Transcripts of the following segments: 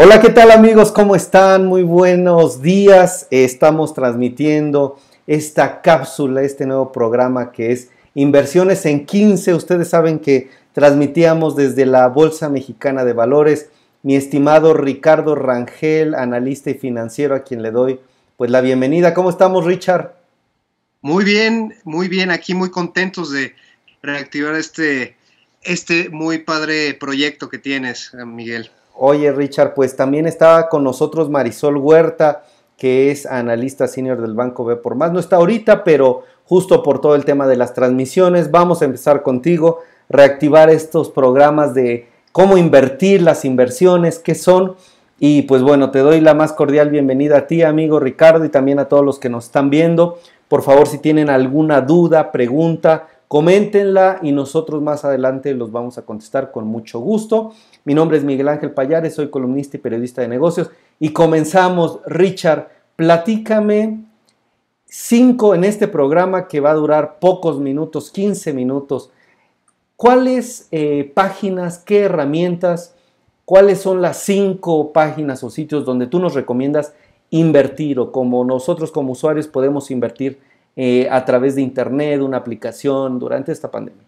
Hola, ¿qué tal amigos? ¿Cómo están? Muy buenos días. Estamos transmitiendo esta cápsula, este nuevo programa que es Inversiones en 15. Ustedes saben que transmitíamos desde la Bolsa Mexicana de Valores. Mi estimado Ricardo Rangel, analista y financiero, a quien le doy pues la bienvenida. ¿Cómo estamos, Richard? Muy bien, muy bien. Aquí muy contentos de reactivar este, este muy padre proyecto que tienes, Miguel. Oye Richard, pues también estaba con nosotros Marisol Huerta, que es analista senior del Banco B por más. No está ahorita, pero justo por todo el tema de las transmisiones, vamos a empezar contigo, reactivar estos programas de cómo invertir, las inversiones, qué son. Y pues bueno, te doy la más cordial bienvenida a ti, amigo Ricardo, y también a todos los que nos están viendo. Por favor, si tienen alguna duda, pregunta, coméntenla y nosotros más adelante los vamos a contestar con mucho gusto. Mi nombre es Miguel Ángel Payares, soy columnista y periodista de negocios y comenzamos, Richard, platícame cinco en este programa que va a durar pocos minutos, 15 minutos. ¿Cuáles eh, páginas, qué herramientas, cuáles son las cinco páginas o sitios donde tú nos recomiendas invertir o como nosotros como usuarios podemos invertir eh, a través de Internet, una aplicación durante esta pandemia?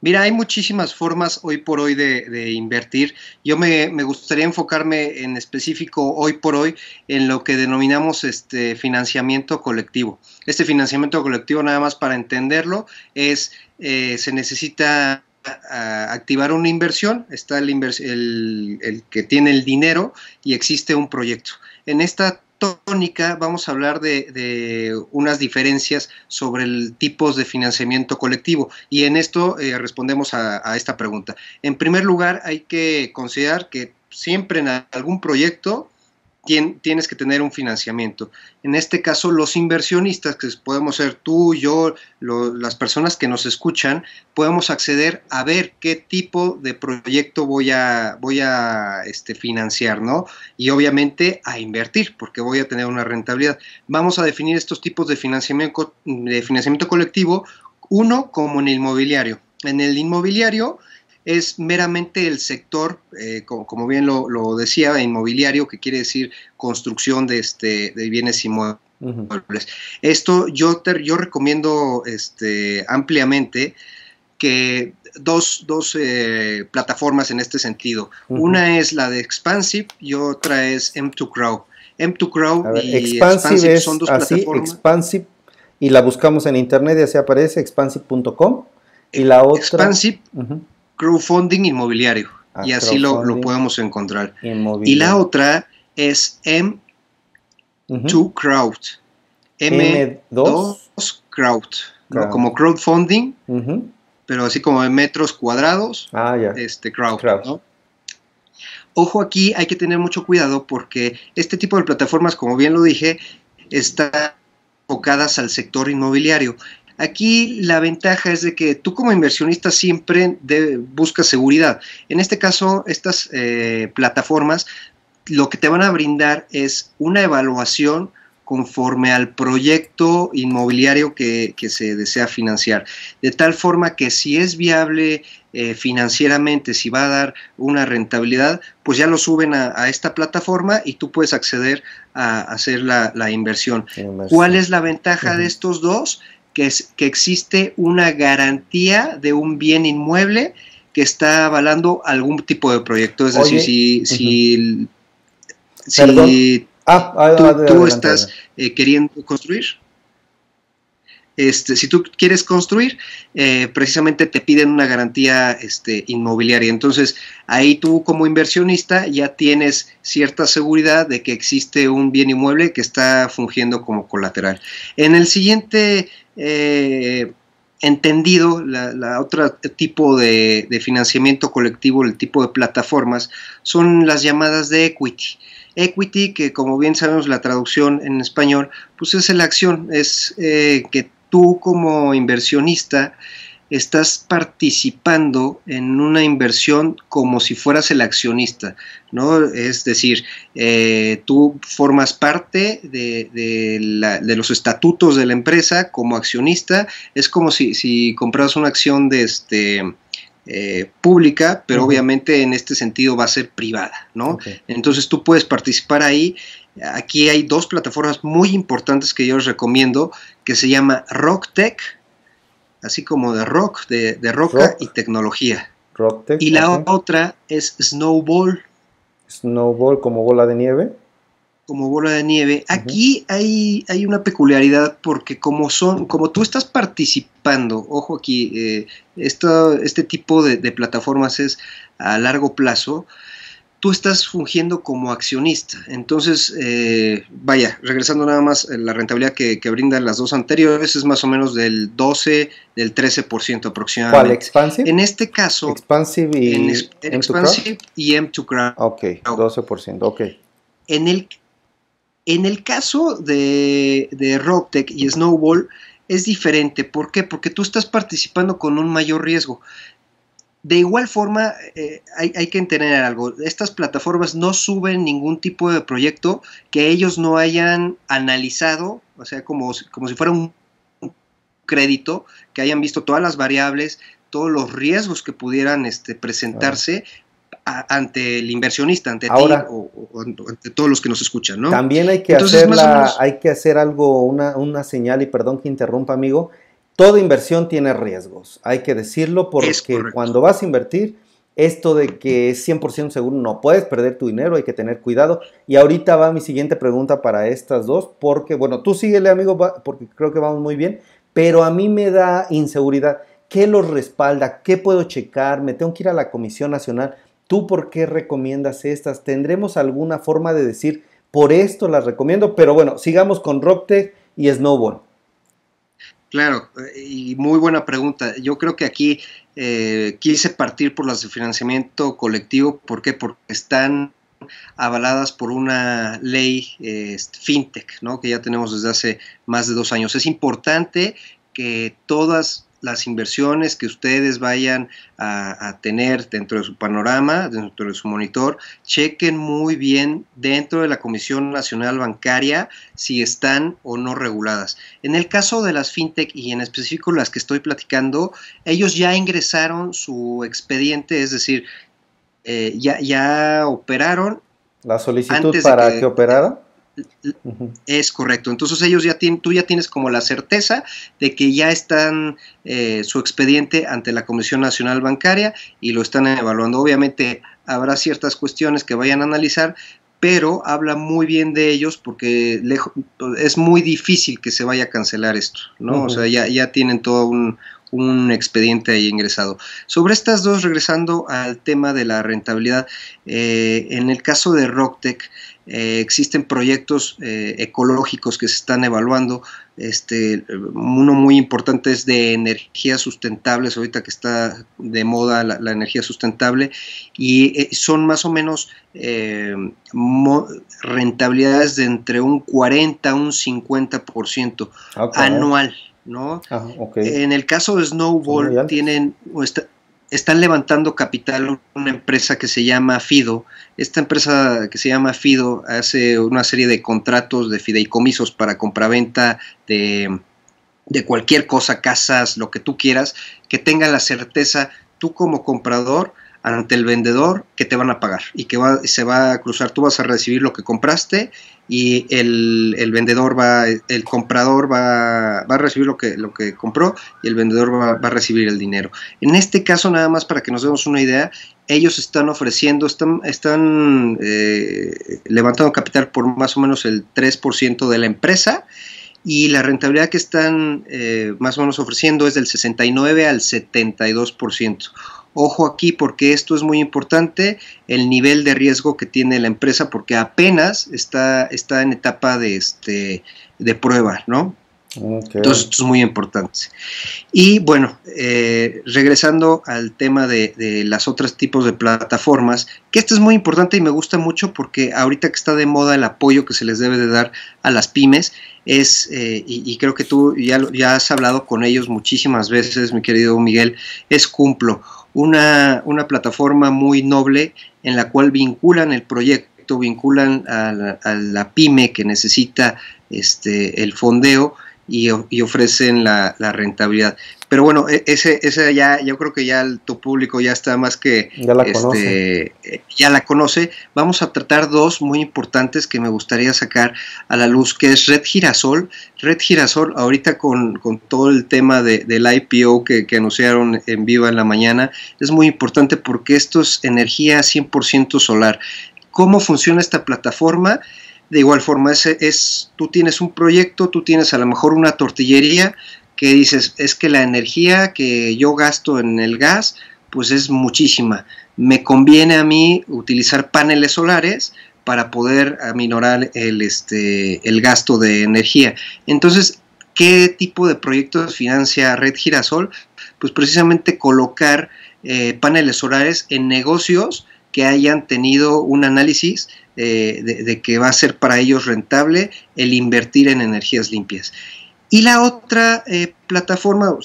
Mira, hay muchísimas formas hoy por hoy de, invertir. Yo me, gustaría enfocarme en específico hoy por hoy en lo que denominamos este financiamiento colectivo. Este financiamiento colectivo, nada más para entenderlo, es eh, se necesita activar una inversión, está el, el, el, que tiene el dinero y existe un proyecto. En esta tónica vamos a hablar de, unas diferencias sobre el tipos de financiamiento colectivo y en esto eh, respondemos a, a, esta pregunta. En primer lugar, hay que considerar que siempre en algún proyecto tienes que tener un financiamiento. En este caso, los inversionistas, que podemos ser tú, yo, las personas que nos escuchan, podemos acceder a ver qué tipo de proyecto voy a, voy a este, financiar, ¿no? Y obviamente a invertir, porque voy a tener una rentabilidad. Vamos a definir estos tipos de financiamiento, de financiamiento colectivo, uno como en el inmobiliario. En el inmobiliario, es meramente el sector, eh, como, bien lo, decía, inmobiliario, que quiere decir construcción de, este, bienes inmuebles. Esto yo, recomiendo este, ampliamente que dos, dos eh, plataformas en este sentido. Una es la de Expansive y otra es M2Crow. M2Crow y Expansive, son dos plataformas. Expansive, y la buscamos en internet y así aparece, expansive.com. Y la otra. Expansive crowdfunding inmobiliario. Ah, y así lo, podemos encontrar. Y la otra es M2 Crowd. M2, Crowd. Como crowdfunding, pero así como en metros cuadrados. Ah, este crowd. Ojo aquí, hay que tener mucho cuidado porque este tipo de plataformas, como bien lo dije, están enfocadas al sector inmobiliario Aquí la ventaja es de que tú como inversionista siempre buscas seguridad. En este caso, estas eh, plataformas lo que te van a brindar es una evaluación conforme al proyecto inmobiliario que, se desea financiar. De tal forma que si es viable eh, financieramente, si va a dar una rentabilidad, pues ya lo suben a, esta plataforma y tú puedes acceder a, hacer la, inversión. ¿Cuál es la ventaja de estos dos? que, es, que existe una garantía de un bien inmueble que está avalando algún tipo de proyecto. Es decir, si, si, ah, ah, tú, ah, estás eh, queriendo construir, este, si tú quieres construir, eh, precisamente te piden una garantía este, inmobiliaria. Entonces, ahí tú como inversionista ya tienes cierta seguridad de que existe un bien inmueble que está fungiendo como colateral. En el siguiente... Eh, entendido la, otro tipo de, financiamiento colectivo, el tipo de plataformas, son las llamadas de equity. Equity, que como bien sabemos la traducción en español, pues es la acción, es eh, que tú como inversionista estás participando en una inversión como si fueras el accionista, ¿no? Es decir, eh, tú formas parte de, los estatutos de la empresa como accionista, es como si, si compras una acción de este... Eh, pública, pero obviamente en este sentido va a ser privada, ¿no? Entonces tú puedes participar ahí. Aquí hay dos plataformas muy importantes que yo les recomiendo, que se llama Rock Tech, así como de rock, de, roca y tecnología. y la otra es Snowball. Snowball como bola de nieve. Como bola de nieve. Aquí hay, hay, una peculiaridad porque como son, como tú estás participando, ojo aquí, eh, esto, este tipo de, plataformas es a largo plazo, estás fungiendo como accionista. Entonces, eh, vaya, regresando nada más, eh, la rentabilidad que, que, brindan las dos anteriores es más o menos del 12, del 13% aproximadamente. ¿Cuál? ¿Expansive? En este caso. Expansive y, en, este, expansive y M2 Ok, 12%, ok. En el, en el caso de, de RockTech y Snowball, es diferente. ¿Por qué? Porque tú estás participando con un mayor riesgo. De igual forma, eh, hay, que entender algo. Estas plataformas no suben ningún tipo de proyecto que ellos no hayan analizado, o sea, como, como si fuera un crédito, que hayan visto todas las variables, todos los riesgos que pudieran este, presentarse ante el inversionista, ante ti o, ante todos los que nos escuchan, ¿no? También hay que, hacer, hay que hacer algo, una, una señal, y perdón que interrumpa, amigo, Toda inversión tiene riesgos, hay que decirlo, porque cuando vas a invertir, esto de que es 100% seguro, no puedes perder tu dinero, hay que tener cuidado. Y ahorita va mi siguiente pregunta para estas dos, porque, bueno, tú síguele, amigo, porque creo que vamos muy bien, pero a mí me da inseguridad. ¿Qué los respalda? ¿Qué puedo checar? ¿Me tengo que ir a la Comisión Nacional? ¿Tú por qué recomiendas estas? ¿Tendremos alguna forma de decir, por esto las recomiendo? Pero bueno, sigamos con RockTech y Snowball. Claro, y muy buena pregunta. Yo creo que aquí eh, quise partir por las de financiamiento colectivo. ¿Por qué? Porque están avaladas por una ley eh, fintech, ¿no? que ya tenemos desde hace más de dos años. Es importante que todas las inversiones que ustedes vayan a, tener dentro de su panorama, dentro de su monitor, chequen muy bien dentro de la Comisión Nacional Bancaria si están o no reguladas. En el caso de las fintech y en específico las que estoy platicando, ellos ya ingresaron su expediente, es decir, eh, ya, operaron. La solicitud para que operara es correcto. Entonces ellos ya tienen, tú ya tienes como la certeza de que ya están eh, su expediente ante la Comisión Nacional Bancaria y lo están evaluando. Obviamente habrá ciertas cuestiones que vayan a analizar, pero habla muy bien de ellos porque es muy difícil que se vaya a cancelar esto, ¿no? O sea, ya, tienen todo un, expediente ahí ingresado. Sobre estas dos, regresando al tema de la rentabilidad, eh, en el caso de RockTech, eh, existen proyectos eh, ecológicos que se están evaluando. Este, uno muy importante es de energías sustentables, ahorita que está de moda la, energía sustentable, y eh, son más o menos rentabilidades de entre un 40 a un 50% ciento ah, anual. ¿no? Ah, en el caso de Snowball, tienen, están levantando capital una empresa que se llama Fido. Esta empresa que se llama Fido hace una serie de contratos de fideicomisos para compraventa de, de cualquier cosa, casas, lo que tú quieras, que tenga la certeza, tú como comprador, ante el vendedor que te van a pagar y que se va a cruzar, tú vas a recibir lo que compraste y el, vendedor va, el comprador va, a recibir lo que, lo que compró y el vendedor va, a recibir el dinero. En este caso, nada más para que nos demos una idea, ellos están ofreciendo, están, están eh, levantando capital por más o menos el 3% de la empresa y la rentabilidad que están eh, más o menos ofreciendo es del 69 al 72%. Ojo aquí porque esto es muy importante, el nivel de riesgo que tiene la empresa porque apenas está, está en etapa de, este, de prueba, ¿no? Entonces esto es muy importante. Y bueno, eh, regresando al tema de, las otras tipos de plataformas, que esto es muy importante y me gusta mucho porque ahorita que está de moda el apoyo que se les debe de dar a las pymes, es, eh, y, creo que tú ya, ya has hablado con ellos muchísimas veces, mi querido Miguel, es cumplo una, una plataforma muy noble en la cual vinculan el proyecto, vinculan a la, pyme que necesita este, el fondeo y, ofrecen la, rentabilidad. Pero bueno, e-, ese, ese ya, yo creo que ya el, tu público ya está más que ya la, este, conoce. Eh, ya la conoce. Vamos a tratar dos muy importantes que me gustaría sacar a la luz, que es Red Girasol. Red Girasol, ahorita con, con todo el tema de, del IPO que, anunciaron en vivo en la mañana, es muy importante porque esto es energía 100% solar. ¿Cómo funciona esta plataforma? De igual forma, es, es, tú tienes un proyecto, tú tienes a lo mejor una tortillería, que dices, es que la energía que yo gasto en el gas, pues es muchísima. Me conviene a mí utilizar paneles solares para poder aminorar el, este, el gasto de energía. Entonces, ¿qué tipo de proyectos financia Red Girasol? Pues precisamente colocar eh, paneles solares en negocios que hayan tenido un análisis eh, de que va a ser para ellos rentable el invertir en energías limpias. Y la otra eh, plataforma,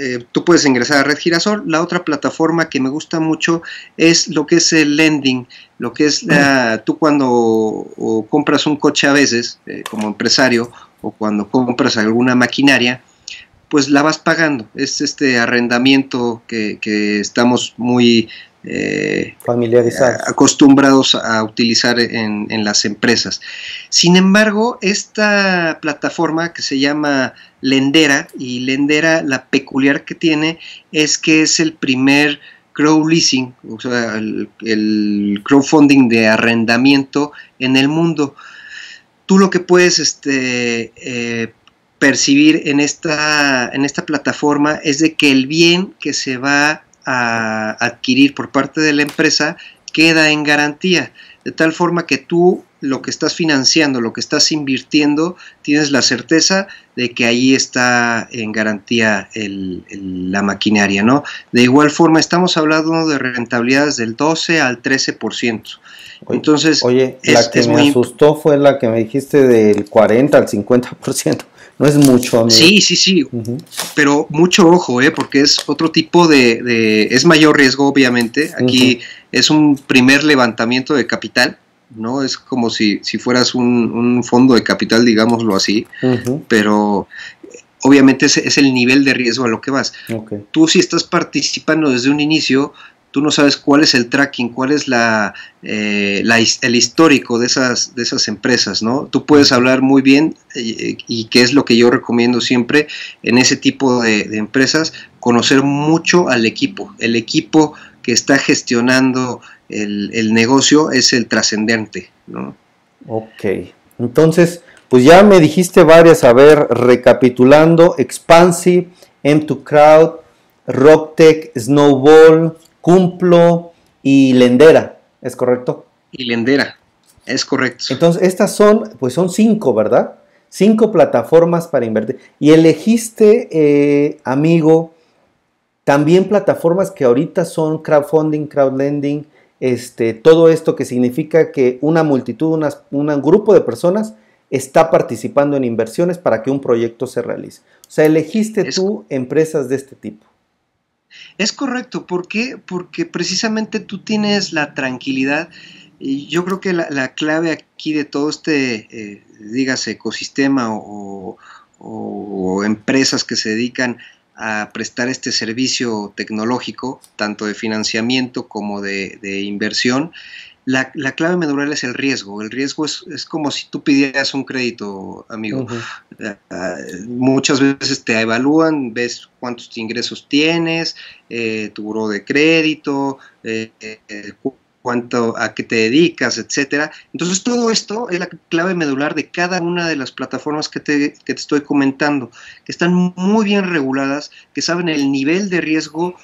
eh, tú puedes ingresar a Red Girasol, la otra plataforma que me gusta mucho es lo que es el lending, lo que es tú cuando compras un coche a veces eh, como empresario o cuando compras alguna maquinaria, pues la vas pagando. Es este arrendamiento que, estamos muy eh, eh, acostumbrados a utilizar en, las empresas. Sin embargo, esta plataforma que se llama Lendera, y Lendera, la peculiar que tiene es que es el primer crow leasing, o sea, el, crowdfunding de arrendamiento en el mundo. Tú lo que puedes este, eh, percibir en esta, en esta plataforma es de que el bien que se va a adquirir por parte de la empresa queda en garantía, de tal forma que tú lo que estás financiando, lo que estás invirtiendo, tienes la certeza de que ahí está en garantía la maquinaria, ¿no? De igual forma, estamos hablando de rentabilidades del 12 al 13%. Oye, Entonces, oye, la que me asustó fue la que me dijiste del 40 al 50%. No es mucho, amigo. Sí, sí, sí. Pero mucho ojo, eh, Porque es otro tipo de, Es mayor riesgo, obviamente. Aquí es un primer levantamiento de capital, ¿no? Es como si, si fueras un, fondo de capital, digámoslo así. Pero eh, obviamente es, es, el nivel de riesgo a lo que vas. Tú si estás participando desde un inicio, tú no sabes cuál es el tracking, cuál es la, eh, el histórico de esas, de esas empresas, ¿no? Tú puedes hablar muy bien eh, y, qué que es lo que yo recomiendo siempre en ese tipo de, empresas, conocer mucho al equipo. El equipo que está gestionando el, negocio es el trascendente, Ok, entonces, pues ya me dijiste varias, a ver, recapitulando, Expansive, M2Crowd, RockTech, Snowball, Cumplo y Lendera, ¿es correcto? Y Lendera, es correcto. Entonces, estas son, pues son cinco, ¿verdad? Cinco plataformas para invertir. Y elegiste, eh, amigo, también plataformas que ahorita son crowdfunding, crowdlending, este, todo esto que significa que una multitud, un grupo de personas está participando en inversiones para que un proyecto se realice. O sea, elegiste tú empresas de este tipo. Es correcto, ¿por qué? Porque precisamente tú tienes la tranquilidad. Y yo creo que la, clave aquí de todo este, eh, digas, ecosistema o, empresas que se dedican a prestar este servicio tecnológico, tanto de financiamiento como de inversión, la, clave medular es el riesgo. El riesgo es, como si tú pidieras un crédito, amigo. Ah, muchas veces te evalúan, ves cuántos ingresos tienes, eh, tu buro de crédito, eh, eh, cuánto a qué te dedicas, etcétera. Entonces todo esto es la clave medular de cada una de las plataformas que te, que te estoy comentando, que están muy bien reguladas, que saben el nivel de riesgo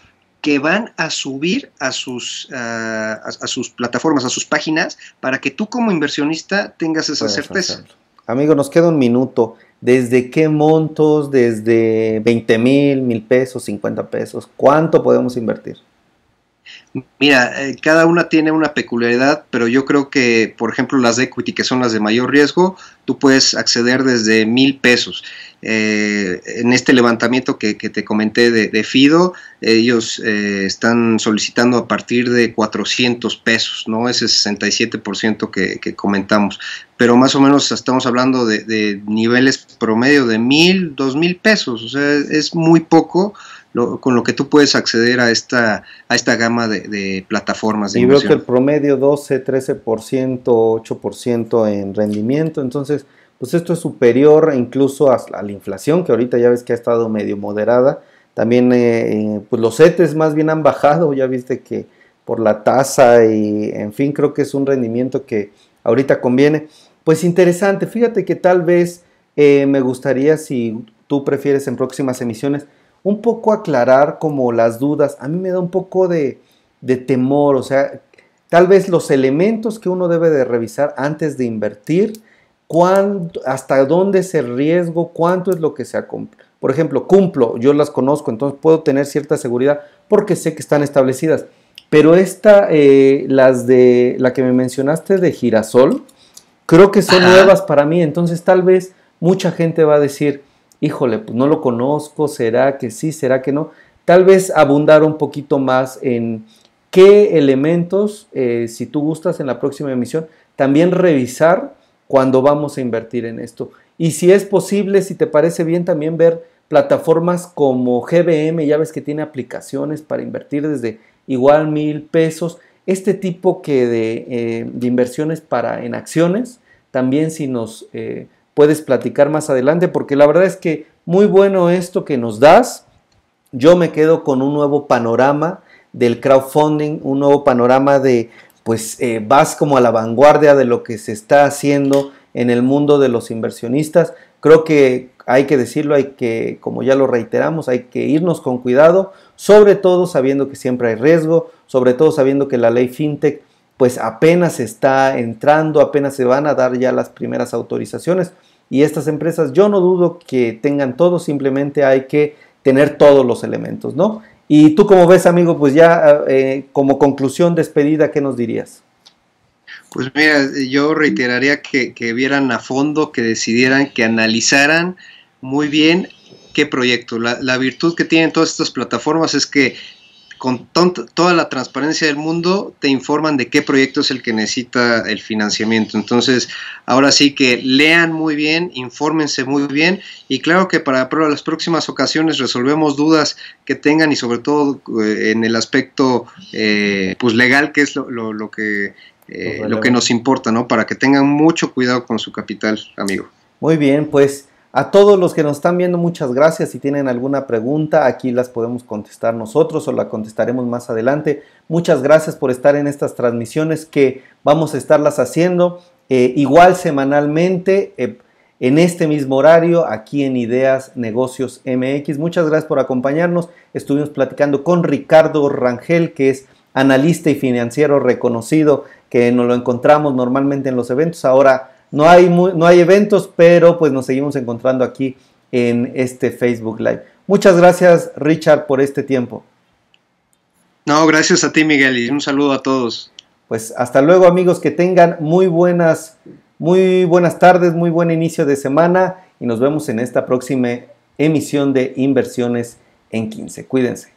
que van a subir a sus, eh, a, sus plataformas, a sus páginas, para que tú como inversionista tengas esa certeza. Amigo, nos queda un minuto. ¿Desde qué montos? ¿Desde 20 mil, mil pesos, 50 pesos? ¿Cuánto podemos invertir? Mira, eh, cada una tiene una peculiaridad, pero yo creo que, por ejemplo, las de equity, que son las de mayor riesgo, tú puedes acceder desde mil pesos. Eh, en este levantamiento que, te comenté de, Fido, ellos eh, están solicitando a partir de 400 pesos, ¿no? Ese 67% que, que comentamos. Pero más o menos estamos hablando de, niveles promedio de mil dos mil pesos, o sea, es muy poco. Lo, con lo que tú puedes acceder a esta, a esta gama de, plataformas. y veo que el promedio 12, 13%, 8% en rendimiento, entonces pues esto es superior incluso a, la inflación, que ahorita ya ves que ha estado medio moderada. También eh, eh, pues los CETES más bien han bajado, ya viste que por la tasa y en fin, creo que es un rendimiento que ahorita conviene. Pues interesante, fíjate que tal vez eh, me gustaría, si tú prefieres en próximas emisiones, un poco aclarar como las dudas. A mí me da un poco de, de temor, o sea, tal vez los elementos que uno debe de revisar antes de invertir cuánto, hasta dónde es el riesgo, cuánto es lo que se cumplido Por ejemplo, cumplo, yo las conozco, entonces puedo tener cierta seguridad porque sé que están establecidas. Pero esta, eh, las de la que me mencionaste de girasol, creo que son nuevas para mí. Entonces tal vez mucha gente va a decir, híjole, pues no lo conozco, será que sí, será que no. Tal vez abundar un poquito más en qué elementos, eh, si tú gustas en la próxima emisión, también revisar cuando vamos a invertir en esto. Y si es posible, si te parece bien, también ver plataformas como GBM, ya ves que tiene aplicaciones para invertir desde igual mil pesos. Este tipo que de, eh, inversiones para, en acciones, también si nos eh, puedes platicar más adelante, porque la verdad es que muy bueno esto que nos das. Yo me quedo con un nuevo panorama del crowdfunding, un nuevo panorama de pues eh, vas como a la vanguardia de lo que se está haciendo en el mundo de los inversionistas. Creo que hay que decirlo, hay que, como ya lo reiteramos, hay que irnos con cuidado, sobre todo sabiendo que siempre hay riesgo, sobre todo sabiendo que la ley fintech pues apenas está entrando, apenas se van a dar ya las primeras autorizaciones y estas empresas yo no dudo que tengan todo, simplemente hay que tener todos los elementos, ¿no? Y tú como ves, amigo, pues ya eh, como conclusión despedida, ¿qué nos dirías? Pues mira, yo reiteraría que, vieran a fondo, que decidieran, que analizaran muy bien qué proyecto. La, la, virtud que tienen todas estas plataformas es que con toda la transparencia del mundo te informan de qué proyecto es el que necesita el financiamiento. Entonces, ahora sí que lean muy bien, infórmense muy bien y claro que para las próximas ocasiones resolvemos dudas que tengan y sobre todo eh, en el aspecto eh, pues legal que es lo, que, lo que eh, pues nos importa, ¿no? Para que tengan mucho cuidado con su capital, amigo. Muy bien, pues... A todos los que nos están viendo, muchas gracias. Si tienen alguna pregunta, aquí las podemos contestar nosotros o la contestaremos más adelante. Muchas gracias por estar en estas transmisiones que vamos a estarlas haciendo eh, igual semanalmente eh, en este mismo horario aquí en Ideas Negocios MX. Muchas gracias por acompañarnos. Estuvimos platicando con Ricardo Rangel, que es analista y financiero reconocido, que nos lo encontramos normalmente en los eventos. Ahora no hay, no hay eventos, pero pues nos seguimos encontrando aquí en este Facebook Live. Muchas gracias Richard por este tiempo. No, gracias a ti Miguel y un saludo a todos. Pues hasta luego amigos, que tengan muy buenas, muy buenas tardes, muy buen inicio de semana y nos vemos en esta próxima emisión de Inversiones en 15. Cuídense.